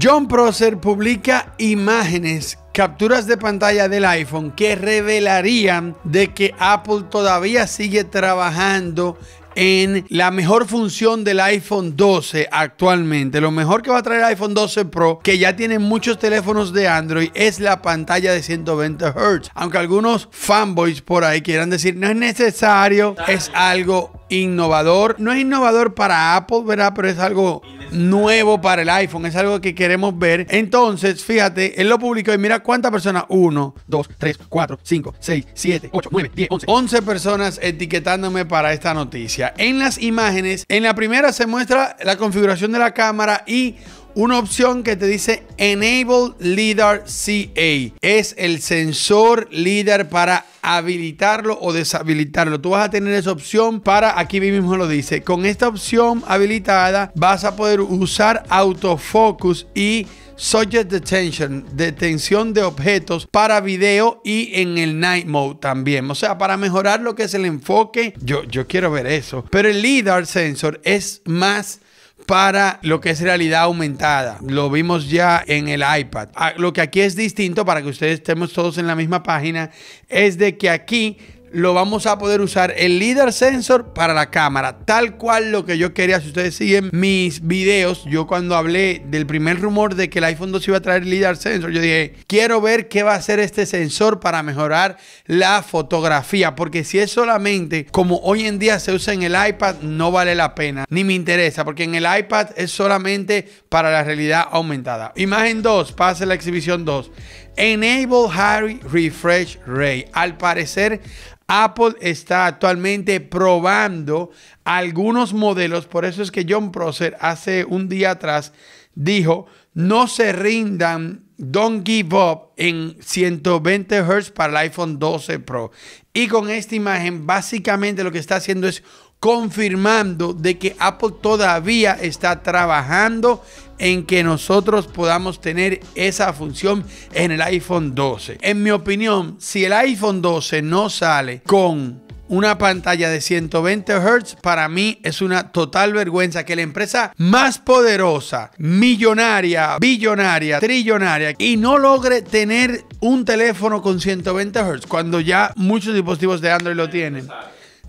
John Prosser publica imágenes, capturas de pantalla del iPhone que revelarían de que Apple todavía sigue trabajando en la mejor función del iPhone 12 actualmente. Lo mejor que va a traer el iPhone 12 Pro, que ya tiene muchos teléfonos de Android, es la pantalla de 120 Hz. Aunque algunos fanboys por ahí quieran decir, no es necesario, es algo innovador. No es innovador para Apple, ¿verdad? Pero es algo nuevo para el iPhone. Es algo que queremos ver. Entonces, fíjate, él lo publicó y mira cuántas personas. 1, 2, 3, 4, 5, 6, 7, 8, 9, 10, 11. 11 personas etiquetándome para esta noticia. En las imágenes, en la primera se muestra la configuración de la cámara y una opción que te dice Enable LIDAR CA. Es el sensor LIDAR para habilitarlo o deshabilitarlo. Tú vas a tener esa opción para, aquí mismo lo dice, con esta opción habilitada vas a poder usar autofocus y subject detention, detención de objetos para video y en el night mode también. O sea, para mejorar lo que es el enfoque, yo, yo quiero ver eso. Pero el LIDAR sensor es más para lo que es realidad aumentada. Lo vimos ya en el iPad. Ah, lo que aquí es distinto, para que ustedes estemos todos en la misma página, es de que aquí lo vamos a poder usar el líder sensor para la cámara. Tal cual lo que yo quería, si ustedes siguen mis videos, yo cuando hablé del primer rumor de que el iPhone 2 iba a traer LIDAR sensor, yo dije, quiero ver qué va a hacer este sensor para mejorar la fotografía. Porque si es solamente como hoy en día se usa en el iPad, no vale la pena, ni me interesa, porque en el iPad es solamente para la realidad aumentada. Imagen 2, pase la exhibición 2. Enable harry Refresh Ray. Al parecer, Apple está actualmente probando algunos modelos. Por eso es que John Prosser hace un día atrás dijo, no se rindan, don't give up en 120 Hz para el iPhone 12 Pro. Y con esta imagen, básicamente lo que está haciendo es confirmando de que Apple todavía está trabajando en que nosotros podamos tener esa función en el iPhone 12. En mi opinión, si el iPhone 12 no sale con una pantalla de 120 Hz para mí es una total vergüenza que la empresa más poderosa, millonaria, billonaria, trillonaria y no logre tener un teléfono con 120 Hz cuando ya muchos dispositivos de Android lo tienen.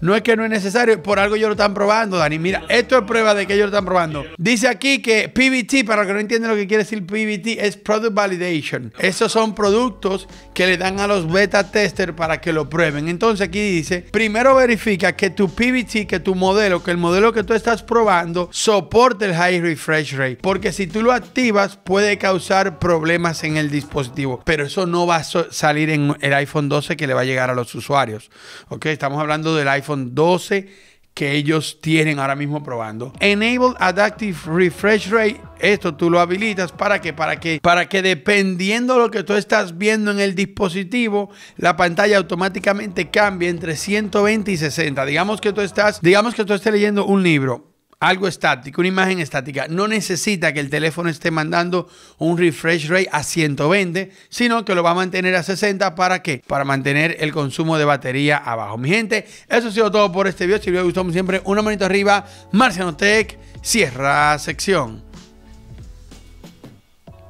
No es que no es necesario, por algo ellos lo están probando, Dani. Mira, esto es prueba de que ellos lo están probando. Dice aquí que PBT, para que no entienden lo que quiere decir PVT, es Product Validation. Esos son productos que le dan a los beta testers para que lo prueben. Entonces aquí dice, primero verifica que tu PBT, que tu modelo, que el modelo que tú estás probando, soporte el high refresh rate. Porque si tú lo activas, puede causar problemas en el dispositivo. Pero eso no va a salir en el iPhone 12 que le va a llegar a los usuarios. Ok, estamos hablando del iPhone 12 que ellos tienen ahora mismo probando. Enable Adaptive Refresh Rate, esto tú lo habilitas para que para que para que dependiendo de lo que tú estás viendo en el dispositivo, la pantalla automáticamente cambie entre 120 y 60. Digamos que tú estás, digamos que tú estés leyendo un libro algo estático, una imagen estática, no necesita que el teléfono esté mandando un refresh rate a 120, sino que lo va a mantener a 60. ¿Para qué? Para mantener el consumo de batería abajo. Mi gente, eso ha sido todo por este video. Si les gustó, como siempre, una manito arriba. Marciano Tech, cierra sección.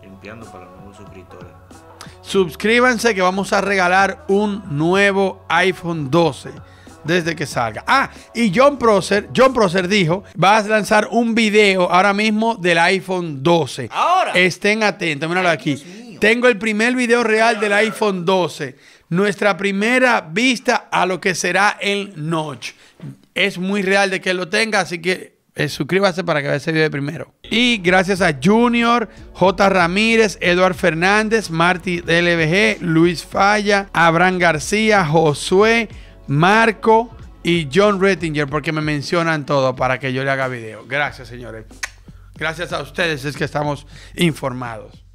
Limpiando para nuevos suscriptores. Suscríbanse que vamos a regalar un nuevo iPhone 12 desde que salga. Ah, y John Prosser, John Procer dijo, vas a lanzar un video ahora mismo del iPhone 12. Ahora. Estén atentos, míralo aquí. Tengo el primer video real del iPhone 12. Nuestra primera vista a lo que será el notch. Es muy real de que lo tenga, así que eh, suscríbase para que vea ese video primero. Y gracias a Junior, J. Ramírez, Eduard Fernández, Marty LBG, Luis Falla, Abraham García, Josué, Marco y John Rettinger, porque me mencionan todo para que yo le haga video. Gracias, señores. Gracias a ustedes es que estamos informados.